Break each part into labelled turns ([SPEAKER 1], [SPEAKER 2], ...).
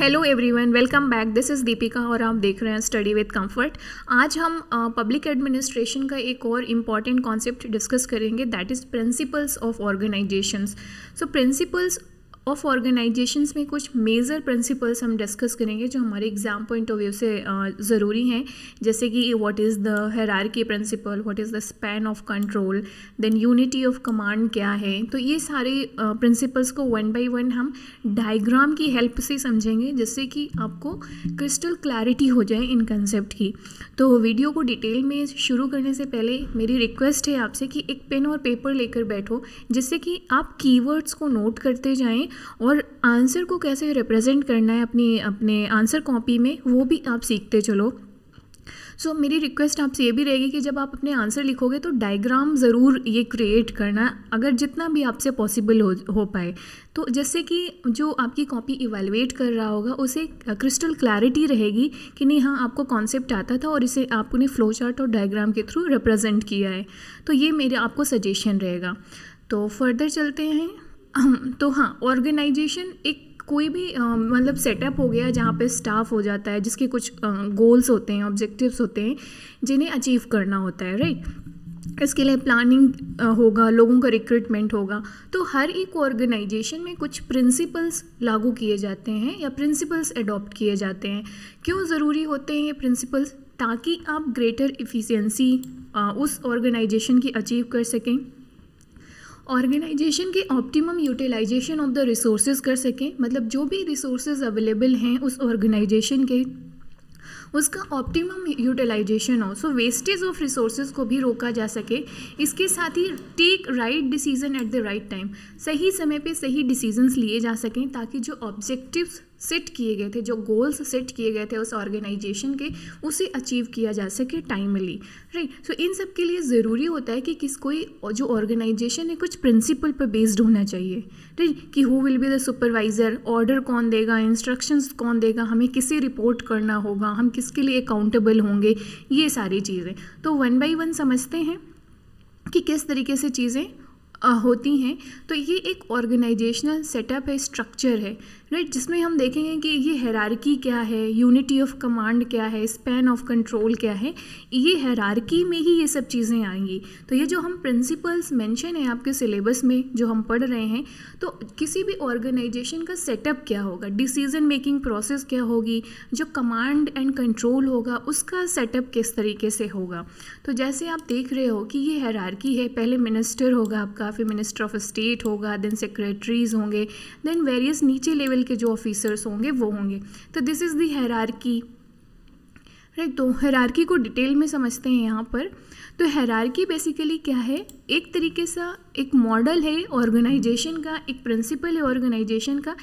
[SPEAKER 1] Hello everyone welcome back this is Deepika और आप देख रहे हैं स्टडी विद कंफर्ट आज हम पब्लिक uh, एडमिनिस्ट्रेशन का एक और इम्पॉर्टेंट कॉन्सेप्ट डिस्कस करेंगे that is principles of organisations so principles of organisation में कुछ मेजर प्रिंसिपल्स हम डिस्कस करेंगे जो हमारे एग्जाम पॉइंट ऑफ व्यू से ज़रूरी हैं जैसे कि what is the hierarchy principle what is the span of control then unity of command क्या है तो ये सारे प्रिंसिपल्स को वन बाई वन हम डाइग्राम की हेल्प से समझेंगे जिससे कि आपको क्रिस्टल क्लैरिटी हो जाए इन कंसेप्ट की तो वीडियो को डिटेल में शुरू करने से पहले मेरी रिक्वेस्ट है आपसे कि एक पेन और पेपर लेकर बैठो जिससे कि आप कीवर्ड्स को नोट करते जाएं और आंसर को कैसे रिप्रेजेंट करना है अपनी अपने आंसर कॉपी में वो भी आप सीखते चलो सो so, मेरी रिक्वेस्ट आपसे ये भी रहेगी कि जब आप अपने आंसर लिखोगे तो डायग्राम ज़रूर ये क्रिएट करना अगर जितना भी आपसे पॉसिबल हो हो पाए तो जैसे कि जो आपकी कॉपी इवेलुएट कर रहा होगा उसे क्रिस्टल क्लैरिटी रहेगी कि नहीं हाँ आपको कॉन्सेप्ट आता था और इसे आपने फ्लो चार्ट और डायग्राम के थ्रू रिप्रेजेंट किया है तो ये मेरे आपको सजेशन रहेगा तो फर्दर चलते हैं तो हाँ ऑर्गेनाइजेशन एक कोई भी मतलब सेटअप हो गया जहाँ पे स्टाफ हो जाता है जिसके कुछ गोल्स होते हैं ऑब्जेक्टिव्स होते हैं जिन्हें अचीव करना होता है राइट इसके लिए प्लानिंग होगा लोगों का रिक्रूटमेंट होगा तो हर एक ऑर्गेनाइजेशन में कुछ प्रिंसिपल्स लागू किए जाते हैं या प्रिंसिपल्स एडॉप्ट किए जाते हैं क्यों ज़रूरी होते हैं ये प्रिंसिपल्स ताकि आप ग्रेटर इफ़िशेंसी उस ऑर्गेनाइजेशन की अचीव कर सकें ऑर्गेनाइजेशन के optimum utilisation of the resources कर सकें मतलब जो भी रिसोर्सेज अवेलेबल हैं उस ऑर्गेनाइजेशन के उसका ऑप्टिमम यूटिलाइजेशन हो सो वेस्टेज ऑफ रिसोर्सेज को भी रोका जा सके इसके साथ ही take right decision at the right time सही समय पे सही डिसीजंस लिए जा सकें ताकि जो ऑब्जेक्टिव्स सेट किए गए थे जो गोल्स सेट किए गए थे उस ऑर्गेनाइजेशन के उसे अचीव किया जा सके टाइमली राइट सो इन सब के लिए ज़रूरी होता है कि किस कोई जो ऑर्गेनाइजेशन है कुछ प्रिंसिपल पर बेस्ड होना चाहिए राइट कि who will be the supervisor order कौन देगा इंस्ट्रक्शंस कौन देगा हमें किसे रिपोर्ट करना होगा हम किसके लिए अकाउंटेबल होंगे ये सारी चीज़ें तो वन बाई वन समझते हैं कि किस तरीके से चीज़ें होती हैं तो ये एक ऑर्गेनाइजेशनल सेटअप है स्ट्रक्चर है राइट right? जिसमें हम देखेंगे कि ये हैरारकी क्या है यूनिटी ऑफ कमांड क्या है स्पैन ऑफ कंट्रोल क्या है ये हैरारकी में ही ये सब चीज़ें आएंगी तो ये जो हम प्रिंसिपल्स मेंशन है आपके सिलेबस में जो हम पढ़ रहे हैं तो किसी भी ऑर्गेनाइजेशन का सेटअप क्या होगा डिसीजन मेकिंग प्रोसेस क्या होगी जो कमांड एंड कंट्रोल होगा उसका सेटअप किस तरीके से होगा तो जैसे आप देख रहे हो कि ये हैरारकी है पहले मिनिस्टर होगा आपका फिर मिनिस्टर ऑफ स्टेट होगा देन सेक्रेटरीज होंगे देन वेरियस नीचे लेवल लेवल के जो ऑफिसर्स होंगे वो होंगे तो this is the hierarchy right तो हैरारकी को डिटेल में समझते हैं यहाँ पर तो हैरारकी बेसिकली क्या है एक तरीके सा एक मॉडल है ऑर्गेनाइजेशन का एक प्रिंसिपल है ऑर्गेनाइजेशन का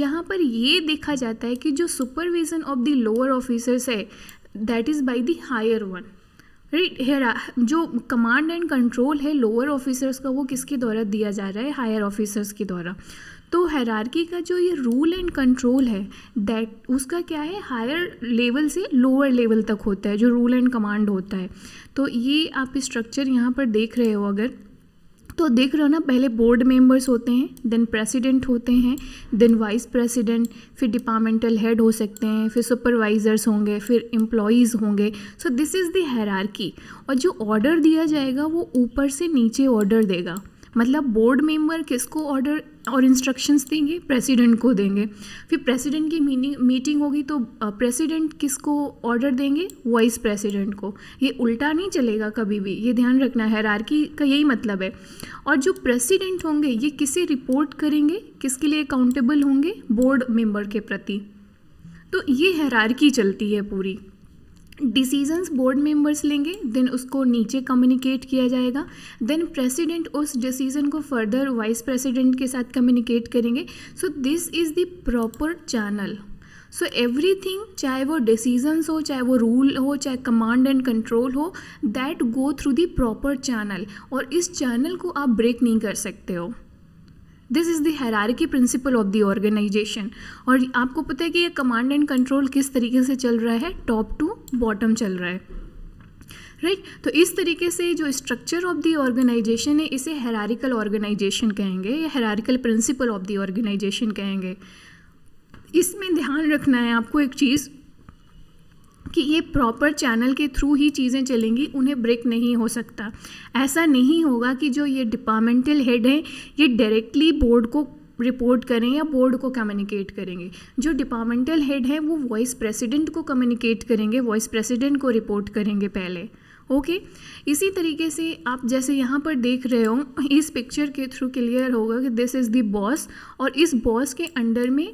[SPEAKER 1] जहाँ पर ये देखा जाता है कि जो supervision of the lower officers है that is by the higher one right हेरा जो कमांड एंड कंट्रोल है लोअर ऑफिसर्स का वो किसके द्वारा दिया जा रहा है हायर ऑफिसर्स के द्वारा तो हैरारकी का जो ये रूल एंड कंट्रोल है दैट उसका क्या है हायर लेवल से लोअर लेवल तक होता है जो रूल एंड कमांड होता है तो ये आप स्ट्रक्चर यहाँ पर देख रहे हो अगर तो देख रहे हो ना पहले बोर्ड मेंबर्स होते हैं देन प्रेसिडेंट होते हैं देन वाइस प्रेसिडेंट फिर डिपार्टमेंटल हेड हो सकते हैं फिर सुपरवाइज़र्स होंगे फिर एम्प्लॉयज़ होंगे सो दिस इज़ दैरारकी हैरारकी और जो ऑर्डर दिया जाएगा वो ऊपर से नीचे ऑर्डर देगा मतलब बोर्ड मेंबर किसको ऑर्डर और इंस्ट्रक्शंस देंगे प्रेसिडेंट को देंगे फिर प्रेसिडेंट की मीटिंग होगी तो प्रेसिडेंट किसको ऑर्डर देंगे वाइस प्रेसिडेंट को ये उल्टा नहीं चलेगा कभी भी ये ध्यान रखना है हायरार्की का यही मतलब है और जो प्रेसिडेंट होंगे ये किसे रिपोर्ट करेंगे किसके लिए अकाउंटेबल होंगे बोर्ड मेंबर के प्रति तो ये हैरारकी चलती है पूरी डिसीजंस बोर्ड मेंबर्स लेंगे देन उसको नीचे कम्युनिकेट किया जाएगा देन प्रेसिडेंट उस डिसीजन को फर्दर वाइस प्रेसिडेंट के साथ कम्युनिकेट करेंगे so this is the proper channel so everything चाहे वो डिसीजंस हो चाहे वो रूल हो चाहे कमांड एंड कंट्रोल हो that go through the proper channel और इस चैनल को आप ब्रेक नहीं कर सकते हो this is the hierarchy principle of the organisation और आपको पता है कि ये कमांड एंड कंट्रोल किस तरीके से चल रहा है टॉप टू बॉटम चल रहा है राइट right? तो इस तरीके से जो स्ट्रक्चर ऑफ दी ऑर्गेनाइजेशन है इसे हेरारिकल ऑर्गेनाइजेशन कहेंगे या hierarchical principle of the organisation कहेंगे इसमें ध्यान रखना है आपको एक चीज़ कि ये प्रॉपर चैनल के थ्रू ही चीज़ें चलेंगी उन्हें ब्रेक नहीं हो सकता ऐसा नहीं होगा कि जो ये डिपार्टमेंटल हेड हैं ये डायरेक्टली बोर्ड को रिपोर्ट करें या बोर्ड को कम्युनिकेट करेंगे जो डिपार्टमेंटल हेड है वो वॉइस प्रेसिडेंट को कम्युनिकेट करेंगे वॉइस प्रेसिडेंट को रिपोर्ट करेंगे पहले ओके okay? इसी तरीके से आप जैसे यहाँ पर देख रहे हो इस पिक्चर के थ्रू क्लियर होगा कि दिस इज़ दी बॉस और इस बॉस के अंडर में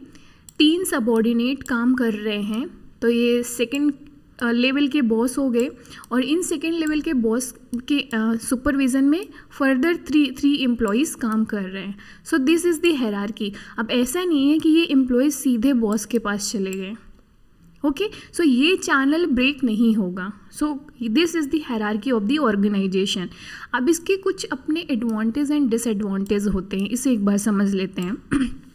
[SPEAKER 1] तीन सबॉर्डिनेट काम कर रहे हैं तो ये सेकंड लेवल के बॉस हो गए और इन सेकेंड लेवल के बॉस के सुपरविज़न में फर्दर थ्री थ्री एम्प्लॉयज़ काम कर रहे हैं सो दिस इज़ दी की अब ऐसा नहीं है कि ये एम्प्लॉयज़ सीधे बॉस के पास चले गए ओके okay? सो so, ये चैनल ब्रेक नहीं होगा सो दिस इज़ दी की ऑफ दी ऑर्गेनाइजेशन अब इसके कुछ अपने एडवांटेज एंड डिसएडवांटेज होते हैं इसे एक बार समझ लेते हैं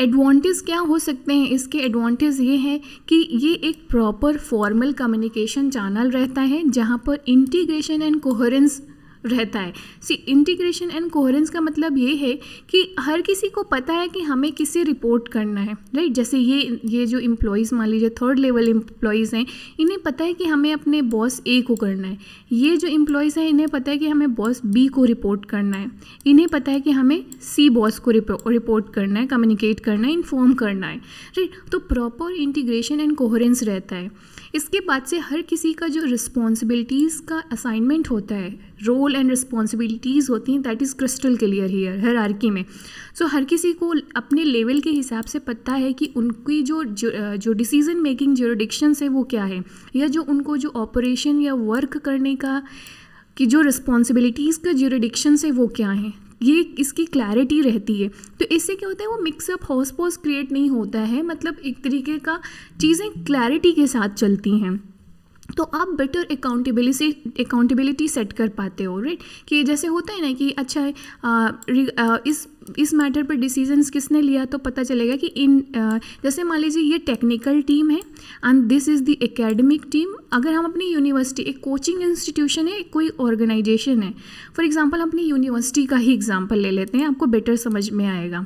[SPEAKER 1] एडवांटेज क्या हो सकते हैं इसके एडवांटेज ये हैं कि ये एक प्रॉपर फॉर्मल कम्युनिकेशन चैनल रहता है जहाँ पर इंटीग्रेशन एंड कोहरेंस रहता है सी इंटीग्रेशन एंड कोहरेंस का मतलब ये है कि हर किसी को पता है कि हमें किसे रिपोर्ट करना है राइट जैसे ये ये जो इम्प्लॉयज़ मान लीजिए थर्ड लेवल इम्प्लॉयज़ हैं इन्हें पता है कि हमें अपने बॉस ए को करना है ये जो इम्प्लॉयज़ हैं इन्हें पता है कि हमें बॉस बी को रिपोर्ट करना है इन्हें पता है कि हमें सी बॉस को रिपोर्ट करना है कम्युनिकेट करना है इन्फॉर्म करना है राइट तो प्रॉपर इंटीग्रेशन एंड कोहरेंस रहता है इसके बाद से हर किसी का जो रिस्पॉन्सिबिलिटीज़ का असाइनमेंट होता है रोल एंड रिस्पॉन्सिबिलिटीज़ होती हैं that is crystal clear here hierarchy में सो so, हर किसी को अपने लेवल के हिसाब से पता है कि उनकी जो जो डिसीज़न मेकिंग जोडिक्शंस है वो क्या है या जो उनको जो ऑपरेशन या वर्क करने का कि जो रिस्पॉन्सिबिलिटीज़ का जोडिक्शंस है वो क्या हैं ये इसकी क्लैरिटी रहती है तो इससे क्या होता है वो मिक्सअप हौस पॉस क्रिएट नहीं होता है मतलब एक तरीके का चीज़ें क्लैरिटी के साथ चलती हैं तो आप बेटर अकाउंटेबिलिटी अकाउंटेबिलिटी सेट कर पाते हो राइट कि जैसे होता है ना कि अच्छा आ, आ, इस इस मैटर पर डिसीजंस किसने लिया तो पता चलेगा कि इन जैसे मान लीजिए ये टेक्निकल टीम है and this is the academic team अगर हम अपनी यूनिवर्सिटी एक कोचिंग इंस्टीट्यूशन है कोई ऑर्गेनाइजेशन है फॉर एग्जांपल अपनी यूनिवर्सिटी का ही एग्जांपल ले लेते हैं आपको बेटर समझ में आएगा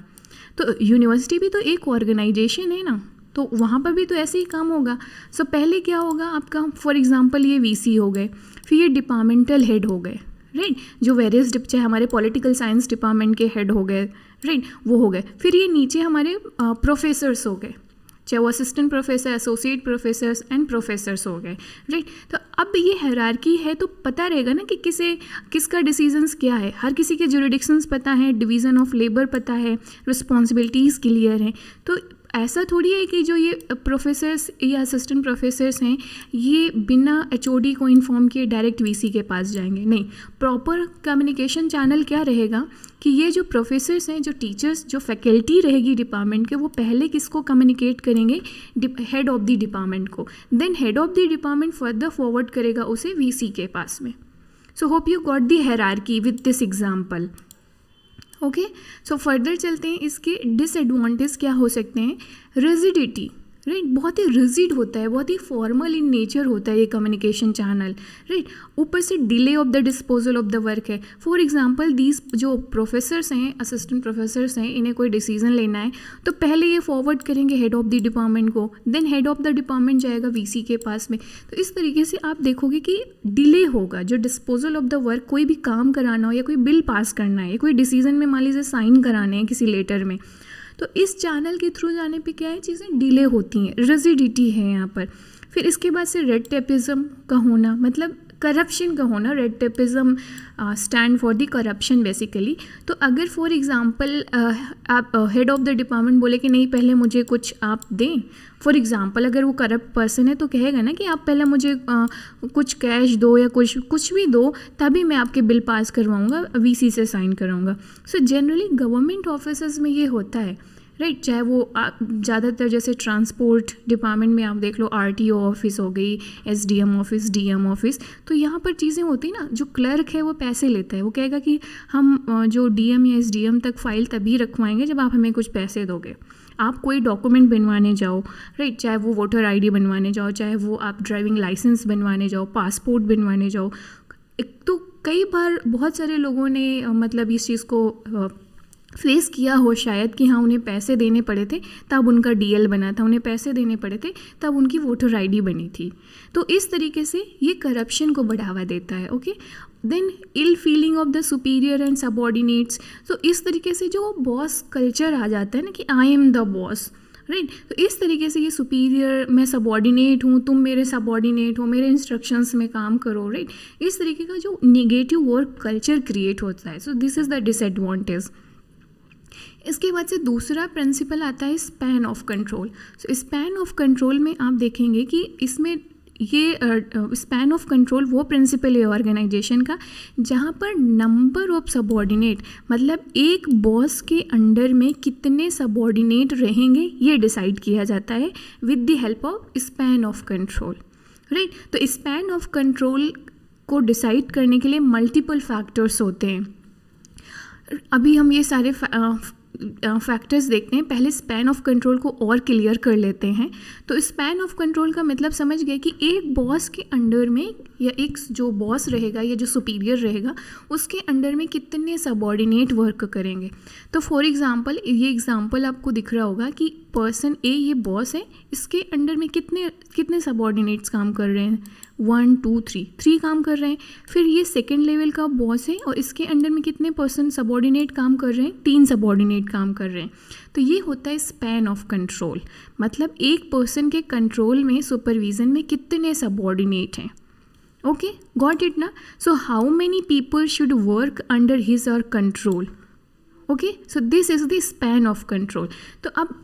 [SPEAKER 1] तो यूनिवर्सिटी भी तो एक ऑर्गेनाइजेशन है ना तो वहाँ पर भी तो ऐसे ही काम होगा सो so, पहले क्या होगा आपका फॉर एग्ज़ाम्पल ये वी हो गए फिर ये डिपार्टमेंटल हेड हो गए राइट जो वेरियस डिप चाहे हमारे पॉलिटिकल साइंस डिपार्टमेंट के हेड हो गए राइट वो हो गए फिर ये नीचे हमारे प्रोफेसर्स हो गए चाहे वो assistant professor associate professors and professors हो गए राइट तो अब ये हैरारकी है तो पता रहेगा ना कि किसे किसका डिसीजंस क्या है हर किसी के जुरिडिक्शंस पता है डिवीज़न ऑफ लेबर पता है रिस्पॉन्सिबिलिटीज़ क्लियर हैं तो ऐसा थोड़ी है कि जो ये प्रोफेसर्स या असिस्टेंट प्रोफेसर्स हैं ये बिना एच को इन्फॉर्म किए डायरेक्ट वी के पास जाएंगे नहीं प्रॉपर कम्युनिकेशन चैनल क्या रहेगा कि ये जो प्रोफेसर्स हैं जो टीचर्स जो फैकल्टी रहेगी डिपार्टमेंट के वो पहले किसको कम्युनिकेट करेंगे हेड ऑफ द डिपार्टमेंट को then head of the department further forward करेगा उसे वी के पास में so hope you got the hierarchy with this example okay so further चलते हैं इसके डिसएडवांटेज क्या हो सकते हैं रेजिडिटी राइट right? बहुत ही रिजिड होता है बहुत ही फॉर्मल इन नेचर होता है ये कम्युनिकेशन चैनल राइट ऊपर से delay of the disposal of the work है फॉर एग्जांपल दीज जो प्रोफेसर्स हैं असिस्टेंट प्रोफेसर्स हैं इन्हें कोई डिसीजन लेना है तो पहले ये फॉरवर्ड करेंगे हेड ऑफ़ द डिपार्टमेंट को then head of the department जाएगा वी के पास में तो इस तरीके से आप देखोगे कि डिले होगा जो डिस्पोजल ऑफ द वर्क कोई भी काम कराना हो या कोई बिल पास करना है या कोई डिसीजन में मान लीजिए साइन कराने हैं किसी लेटर में तो इस चैनल के थ्रू जाने पे क्या है चीज़ें डिले होती हैं रेजिडिटी है यहाँ पर फिर इसके बाद से रेड टेपिज़म का होना मतलब करप्शन का होना red tapism stand for the corruption basically तो अगर फॉर एग्ज़ाम्पल आप हेड ऑफ़ द डिपार्टमेंट बोले कि नहीं पहले मुझे कुछ आप दें फॉर एग्ज़ाम्पल अगर वो करप्ट पर्सन है तो कहेगा ना कि आप पहले मुझे आ, कुछ कैश दो या कुछ कुछ भी दो तभी मैं आपके बिल पास करवाऊँगा वी से साइन कराऊँगा सो जनरली गवर्नमेंट ऑफिसर्स में ये होता है राइट right, चाहे वो ज़्यादातर जैसे ट्रांसपोर्ट डिपार्टमेंट में आप देख लो आरटीओ ऑफिस हो गई एसडीएम ऑफिस डीएम ऑफिस तो यहाँ पर चीज़ें होती ना जो क्लर्क है वो पैसे लेता है वो कहेगा कि हम जो डीएम या एसडीएम तक फाइल तभी रखवाएंगे जब आप हमें कुछ पैसे दोगे आप कोई डॉक्यूमेंट बनवाने जाओ राइट चाहे वो वोटर आईडी बनवाने जाओ चाहे वो आप ड्राइविंग लाइसेंस बनवाने जाओ पासपोर्ट बनवाने जाओ एक तो कई बार बहुत सारे लोगों ने मतलब इस चीज़ को फेस किया हो शायद कि हाँ उन्हें पैसे देने पड़े थे तब उनका डीएल बना था उन्हें पैसे देने पड़े थे तब उनकी वोटर आईडी बनी थी तो इस तरीके से ये करप्शन को बढ़ावा देता है okay then ill feeling of the superior and subordinates तो इस तरीके से जो बॉस कल्चर आ जाता है ना कि I am the boss right right? तो इस तरीके से ये सुपीरियर मैं सबॉर्डिनेट हूँ तुम मेरे सबॉर्डिनेट हो मेरे इंस्ट्रक्शंस में काम करो राइट right? इस तरीके का जो निगेटिव वर्क कल्चर क्रिएट होता है so this is the disadvantage इसके बाद से दूसरा प्रिंसिपल आता है span of control so span of control में आप देखेंगे कि इसमें ये स्पैन ऑफ कंट्रोल वो प्रिंसिपल है ऑर्गेनाइजेशन का जहाँ पर नंबर ऑफ सबॉर्डिनेट मतलब एक बॉस के अंडर में कितने सबॉर्डिनेट रहेंगे ये डिसाइड किया जाता है with the help of span of control right तो स्पैन ऑफ कंट्रोल को डिसाइड करने के लिए मल्टीपल फैक्टर्स होते हैं अभी हम ये सारे फैक्टर्स देखते हैं पहले स्पैन ऑफ कंट्रोल को और क्लियर कर लेते हैं तो स्पैन ऑफ कंट्रोल का मतलब समझ गए कि एक बॉस के अंडर में या एक जो बॉस रहेगा या जो सुपीरियर रहेगा उसके अंडर में कितने सबॉर्डिनेट वर्क करेंगे तो फॉर एग्ज़ाम्पल ये एग्ज़ाम्पल आपको दिख रहा होगा कि पर्सन ए ये बॉस है इसके अंडर में कितने कितने सबॉर्डिनेट्स काम कर रहे हैं वन टू थ्री थ्री काम कर रहे हैं फिर ये सेकेंड लेवल का बॉस है और इसके अंडर में कितने पर्सन सबॉर्डिनेट काम कर रहे हैं तीन सबॉर्डिनेट काम कर रहे हैं तो ये होता है स्पैन ऑफ कंट्रोल मतलब एक पर्सन के कंट्रोल में सुपरविज़न में कितने सबॉर्डिनेट हैं ओके गॉट इट ना so how many people should work under his or control okay so this is the span of control तो अब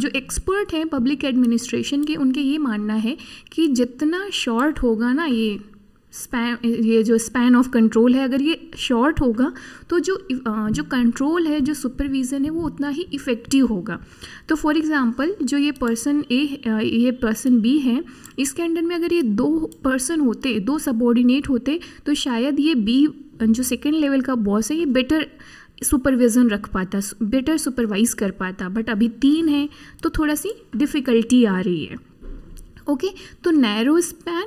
[SPEAKER 1] जो एक्सपर्ट हैं पब्लिक एडमिनिस्ट्रेशन के उनके ये मानना है कि जितना शॉर्ट होगा ना ये स्पैन ये जो स्पैन ऑफ कंट्रोल है अगर ये शॉर्ट होगा तो जो जो कंट्रोल है जो सुपरविज़न है वो उतना ही इफ़ेक्टिव होगा तो फॉर एग्ज़ाम्पल जो ये पर्सन ए ये पर्सन बी है इसके अंडर में अगर ये दो पर्सन होते दो सबॉर्डिनेट होते तो शायद ये बी जो सेकेंड लेवल का बॉस है ये बेटर सुपरविज़न रख पाता बेटर सुपरवाइज कर पाता बट अभी तीन है तो थोड़ा सी डिफ़िकल्टी आ रही है ओके okay? तो narrow span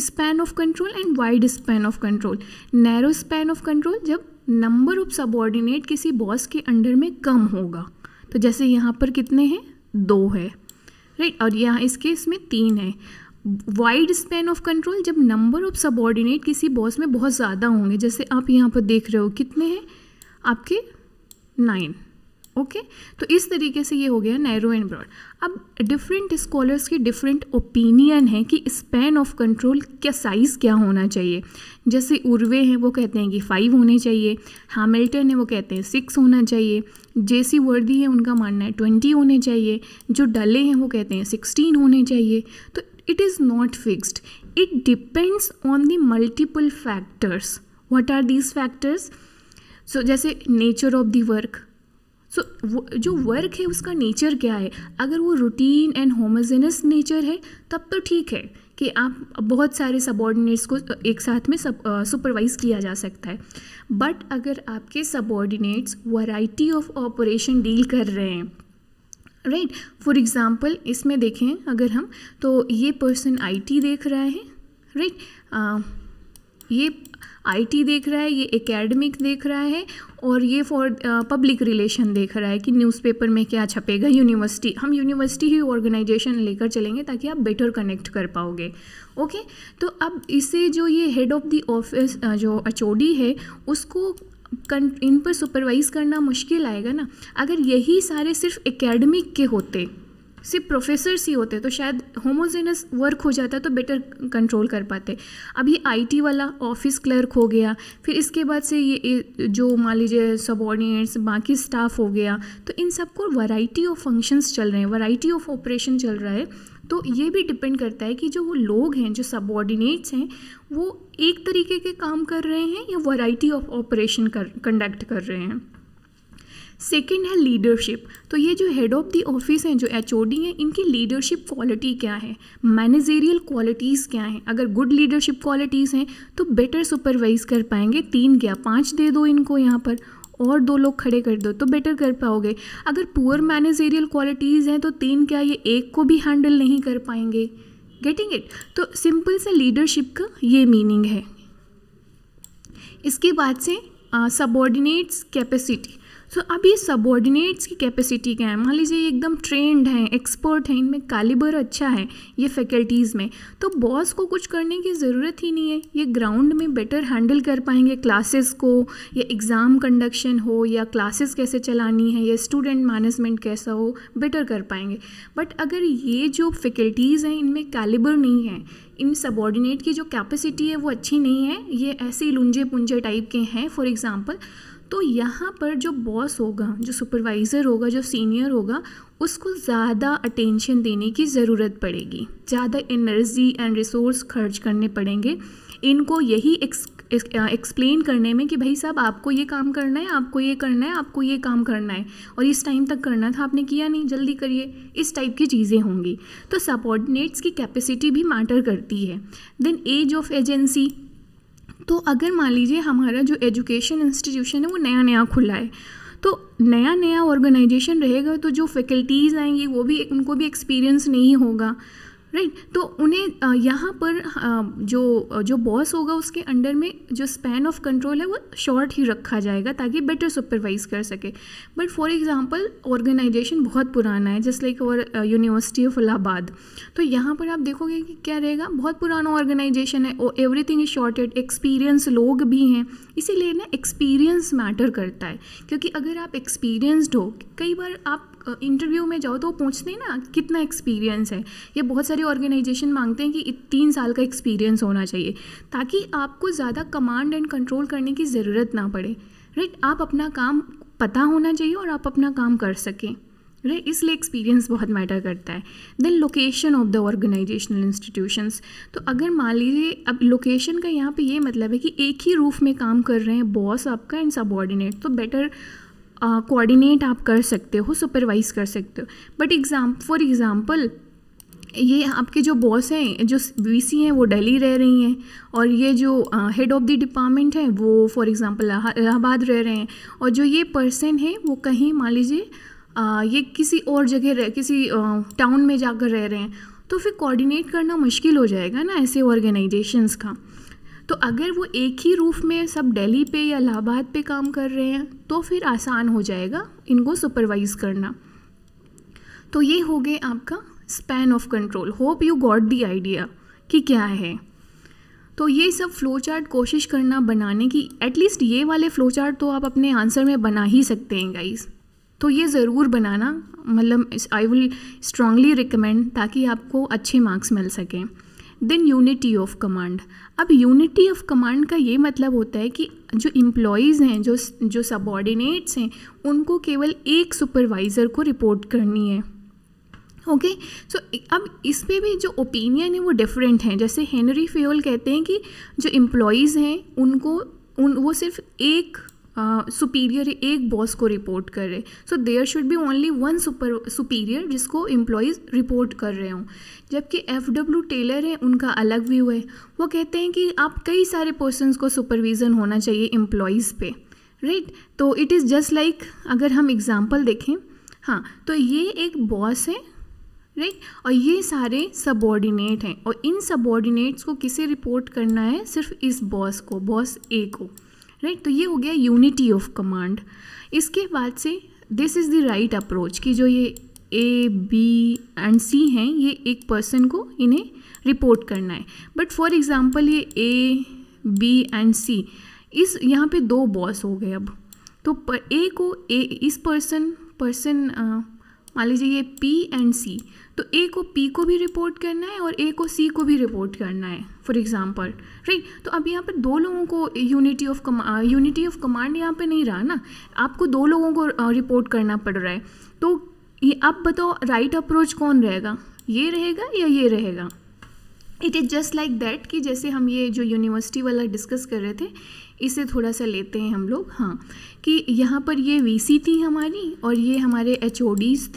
[SPEAKER 1] span of control and wide span of control narrow span of control जब नंबर ऑफ सबॉर्डिनेट किसी बॉस के अंडर में कम होगा तो जैसे यहाँ पर कितने हैं दो है राइट right? और यहाँ इस केस में तीन है वाइड स्पैन ऑफ कंट्रोल जब नंबर ऑफ सबॉर्डिनेट किसी बॉस में बहुत ज़्यादा होंगे जैसे आप यहाँ पर देख रहे हो कितने हैं आपके नाइन ओके okay? तो इस तरीके से ये हो गया नैरो एंड ब्रॉड अब डिफरेंट स्कॉलर्स के डिफरेंट ओपिनियन हैं कि स्पैन ऑफ कंट्रोल क्या साइज़ क्या होना चाहिए जैसे उर्वे हैं वो कहते हैं कि फाइव होने चाहिए हैमिल्टन है वो कहते हैं सिक्स होना चाहिए जेसी वर्दी है उनका मानना है ट्वेंटी होने चाहिए जो डले हैं वो कहते हैं सिक्सटीन होने चाहिए तो it is not fixed it depends on the multiple factors what are these factors so जैसे nature of the work so so, जो वर्क है उसका नेचर क्या है अगर वो रूटीन एंड होमोजेनस नेचर है तब तो ठीक है कि आप बहुत सारे सबॉर्डिनेट्स को एक साथ में सब सुपरवाइज किया जा सकता है बट अगर आपके subordinates variety of operation deal कर रहे हैं राइट फॉर एग्ज़ाम्पल इसमें देखें अगर हम तो ये पर्सन आईटी देख रहा है राइट right? ये आईटी देख रहा है ये एकेडमिक देख रहा है और ये फॉर पब्लिक रिलेशन देख रहा है कि न्यूज़पेपर में क्या छपेगा यूनिवर्सिटी हम यूनिवर्सिटी ही ऑर्गेनाइजेशन लेकर चलेंगे ताकि आप बेटर कनेक्ट कर पाओगे ओके तो अब इसे जो ये हेड ऑफ़ दी ऑफिस जो एच है उसको इन पर सुपरवाइज़ करना मुश्किल आएगा ना अगर यही सारे सिर्फ एकेडमिक के होते सिर्फ प्रोफेसर्स ही होते तो शायद होमोजेनस वर्क हो जाता है तो बेटर कंट्रोल कर पाते अब ये आई वाला ऑफिस क्लर्क हो गया फिर इसके बाद से ये जो मान लीजिए सबॉर्डिनेट्स बाकी स्टाफ हो गया तो इन सबको वराइटी ऑफ फंक्शंस चल रहे हैं वराइटी ऑफ ऑपरेशन चल रहा है तो ये भी डिपेंड करता है कि जो वो लोग हैं जो सबॉर्डिनेट्स हैं वो एक तरीके के काम कर रहे हैं या वराइटी ऑफ ऑपरेशन कर कंडक्ट कर रहे हैं सेकेंड है लीडरशिप तो ये जो हेड ऑफ़ दी ऑफिस हैं जो एच हैं इनकी लीडरशिप क्वालिटी क्या है मैनेजेरियल क्वालिटीज़ क्या हैं अगर गुड लीडरशिप क्वालिटीज़ हैं तो बेटर सुपरवाइज कर पाएंगे तीन क्या पाँच दे दो इनको यहाँ पर और दो लोग खड़े कर दो तो बेटर कर पाओगे अगर पुअर मैनेजेरियल क्वालिटीज़ हैं तो तीन क्या ये एक को भी हैंडल नहीं कर पाएंगे गेटिंग इट तो सिंपल सा लीडरशिप का ये मीनिंग है इसके बाद से सबॉर्डिनेट्स कैपेसिटी सो so, अब ये सबॉर्डिनेट्स की कैपेसिटी क्या है मान लीजिए ये एकदम ट्रेंड हैं एक्सपर्ट हैं इनमें कालिबर अच्छा है ये फैकल्टीज़ में तो बॉस को कुछ करने की ज़रूरत ही नहीं है ये ग्राउंड में बेटर हैंडल कर पाएंगे क्लासेस को या एग्ज़ाम कंडक्शन हो या क्लासेस कैसे चलानी है या स्टूडेंट मैनेजमेंट कैसा हो बेटर कर पाएंगे बट अगर ये जो फैकल्टीज़ हैं इनमें कैलिबर नहीं है इन सबॉर्डिनेट की जो कैपेसिटी है वो अच्छी नहीं है ये ऐसे ही लुंजे पुंजे टाइप के हैं फॉर एग्ज़ाम्पल तो यहाँ पर जो बॉस होगा जो सुपरवाइज़र होगा जो सीनियर होगा उसको ज़्यादा अटेंशन देने की ज़रूरत पड़ेगी ज़्यादा एनर्जी एंड रिसोर्स खर्च करने पड़ेंगे इनको यही एक्सप्लेन करने में कि भाई साहब आपको ये काम करना है आपको ये करना है आपको ये काम करना है और इस टाइम तक करना था आपने किया नहीं जल्दी करिए इस टाइप की चीज़ें होंगी तो सबॉर्डिनेट्स की कैपेसिटी भी मैटर करती है देन एज ऑफ एजेंसी तो अगर मान लीजिए हमारा जो एजुकेशन इंस्टीट्यूशन है वो नया नया खुला है तो नया नया ऑर्गेनाइजेशन रहेगा तो जो फैकल्टीज़ आएंगी वो भी उनको भी एक्सपीरियंस नहीं होगा राइट right? तो उन्हें यहाँ पर जो जो बॉस होगा उसके अंडर में जो स्पैन ऑफ कंट्रोल है वो शॉर्ट ही रखा जाएगा ताकि बेटर सुपरवाइज कर सके बट फॉर एग्जांपल ऑर्गेनाइजेशन बहुत पुराना है जस्ट लाइक और यूनिवर्सिटी ऑफ इलाहाबाद तो यहाँ पर आप देखोगे कि क्या रहेगा बहुत पुराना ऑर्गेनाइजेशन है everything is sorted experience लोग भी हैं इसीलिए ना एक्सपीरियंस मैटर करता है क्योंकि अगर आप एक्सपीरियंसड हो कई बार आप इंटरव्यू में जाओ तो वो पूछते हैं ना कितना एक्सपीरियंस है ये बहुत सारी ऑर्गेनाइजेशन मांगते हैं कि तीन साल का एक्सपीरियंस होना चाहिए ताकि आपको ज़्यादा कमांड एंड कंट्रोल करने की ज़रूरत ना पड़े राइट आप अपना काम पता होना चाहिए और आप अपना काम कर सकें राइट इसलिए एक्सपीरियंस बहुत मैटर करता है then location of the organizational institutions तो अगर मान लीजिए अब लोकेशन का यहाँ पे ये मतलब है कि एक ही रूफ में काम कर रहे हैं बॉस आपका एंड सबॉर्डिनेट तो बेटर कोऑर्डिनेट uh, आप कर सकते हो सुपरवाइज कर सकते हो बट एग्ज़ाम फॉर एग्ज़ाम्पल ये आपके जो बॉस हैं जो वीसी हैं वो दिल्ली रह रही हैं और ये जो हेड ऑफ़ द डिपार्टमेंट है वो फॉर एग्ज़ाम्पल इलाहाबाद रह रहे हैं और जो ये पर्सन है वो कहीं मान लीजिए ये किसी और जगह रह किसी टाउन में जाकर रह रहे हैं तो फिर कोऑर्डिनेट करना मुश्किल हो जाएगा ना ऐसे ऑर्गेनाइजेशंस का तो अगर वो एक ही रूफ में सब दिल्ली पे या इलाहाबाद पे काम कर रहे हैं तो फिर आसान हो जाएगा इनको सुपरवाइज़ करना तो ये हो गए आपका span of control hope you got the idea कि क्या है तो ये सब फ्लो चार्ट कोशिश करना बनाने की एटलीस्ट ये वाले फ्लो चार्ट तो आप अपने आंसर में बना ही सकते हैं गाइस तो ये ज़रूर बनाना मतलब आई विल स्ट्रांगली रिकमेंड ताकि आपको अच्छे मार्क्स मिल सकें देन यूनिटी ऑफ कमांड अब यूनिटी ऑफ कमांड का ये मतलब होता है कि जो इम्प्लॉयज़ हैं जो जो सबॉर्डिनेट्स हैं उनको केवल एक सुपरवाइज़र को रिपोर्ट करनी है ओके okay? सो so, अब पर भी जो ओपिनियन है वो डिफरेंट हैं जैसे हेनरी फ्योल कहते हैं कि जो इम्प्लॉयज़ हैं उनको उन वो सिर्फ एक सुपीरियर uh, एक बॉस को रिपोर्ट कर रहे so there should be only one super superior जिसको एम्प्लॉयज़ रिपोर्ट कर रहे हों जबकि एफ डब्ल्यू टेलर हैं उनका अलग व्यू है वो कहते हैं कि आप कई सारे पर्सनस को सुपरविज़न होना चाहिए एम्प्लॉयज़ पे राइट right? तो इट इज़ जस्ट लाइक अगर हम एग्ज़ाम्पल देखें हाँ तो ये एक बॉस है राइट right? और ये सारे सबॉर्डिनेट हैं और इन सबॉर्डिनेट्स को किसे रिपोर्ट करना है सिर्फ इस बॉस को बॉस ए को राइट तो ये हो गया यूनिटी ऑफ कमांड इसके बाद से this is the right approach कि जो ये ए बी एंड सी हैं ये एक पर्सन को इन्हें रिपोर्ट करना है बट फॉर एग्ज़ाम्पल ये ए बी एंड सी इस यहाँ पे दो बॉस हो गए अब तो ए को ए इस पर्सन पर्सन मान लीजिए ये पी एंड सी तो ए को पी को भी रिपोर्ट करना है और ए को सी को भी रिपोर्ट करना है फॉर एग्जांपल राइट तो अब यहाँ पर दो लोगों को यूनिटी ऑफ कमा यूनिटी ऑफ कमांड यहाँ पे नहीं रहा ना आपको दो लोगों को रिपोर्ट करना पड़ रहा है तो ये अब बताओ राइट अप्रोच कौन रहेगा ये रहेगा या ये रहेगा it is just like that कि जैसे हम ये जो यूनिवर्सिटी वाला डिस्कस कर रहे थे इसे थोड़ा सा लेते हैं हम लोग हाँ कि यहाँ पर ये वीसी थी हमारी और ये हमारे एच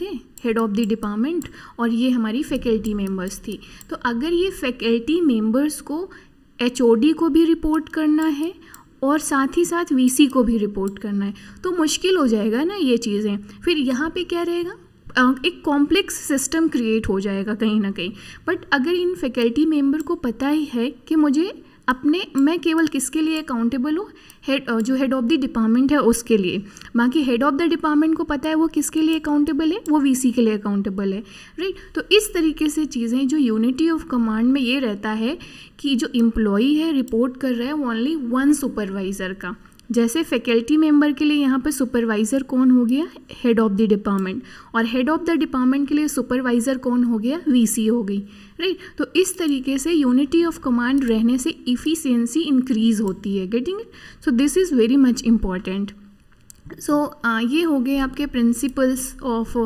[SPEAKER 1] थे हेड ऑफ़ द डिपार्टमेंट और ये हमारी फैकल्टी मेम्बर्स थी तो अगर ये फैकल्टी मेम्बर्स को एच को भी रिपोर्ट करना है और साथ ही साथ वीसी को भी रिपोर्ट करना है तो मुश्किल हो जाएगा ना ये चीज़ें फिर यहाँ पे क्या रहेगा एक कॉम्प्लेक्स सिस्टम क्रिएट हो जाएगा कहीं ना कहीं बट अगर इन फैकल्टी मेम्बर को पता ही है कि मुझे अपने मैं केवल किसके लिए अकाउंटेबल हूँ हेड जो हेड ऑफ़ द डिपार्टमेंट है उसके लिए बाकी हेड ऑफ़ द डिपार्टमेंट को पता है वो किसके लिए अकाउंटेबल है वो वीसी के लिए अकाउंटेबल है राइट तो इस तरीके से चीज़ें जो यूनिटी ऑफ कमांड में ये रहता है कि जो इम्प्लॉई है रिपोर्ट कर रहा है ओनली वन सुपरवाइज़र का जैसे फैकल्टी मेंबर के लिए यहाँ पर सुपरवाइज़र कौन हो गया हेड ऑफ़ द डिपार्टमेंट और हेड ऑफ़ द डिपार्टमेंट के लिए सुपरवाइज़र कौन हो गया वीसी हो गई राइट right? तो इस तरीके से यूनिटी ऑफ कमांड रहने से इफ़िशेंसी इंक्रीज़ होती है getting it so this is very much important so ये हो गए आपके प्रिंसिपल्स ऑफ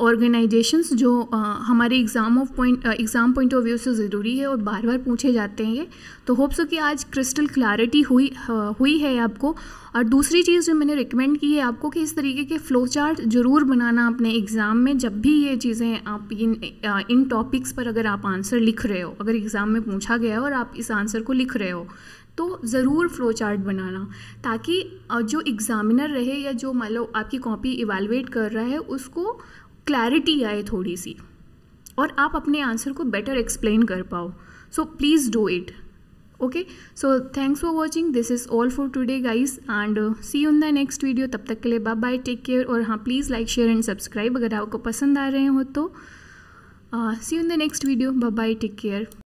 [SPEAKER 1] ऑर्गेनाइजेशंस जो आ, हमारे exam of point exam point of view से ज़रूरी है और बार बार पूछे जाते हैं ये तो होप्स सो कि आज क्रिस्टल क्लैरिटी हुई आ, हुई है आपको और दूसरी चीज़ जो मैंने रिकमेंड की है आपको कि इस तरीके के फ़्लो चार्ट ज़रूर बनाना अपने एग्ज़ाम में जब भी ये चीज़ें आप इन इन टॉपिक्स पर अगर आप आंसर लिख रहे हो अगर एग्ज़ाम में पूछा गया हो और आप इस आंसर को लिख रहे हो तो ज़रूर फ्लो चार्ट बनाना ताकि जो एग्ज़ामिनर रहे या जो मान लो आपकी कॉपी इवेलुएट कर रहा है उसको क्लैरिटी आए थोड़ी सी और आप अपने आंसर को बेटर एक्सप्लेन कर पाओ so please do it okay so thanks for watching this is all for today guys and see on the next video तब तक के लिए बाय बाय टेक केयर और हाँ please like share and subscribe अगर आपको पसंद आ रहे हो तो see in the next video bye bye take care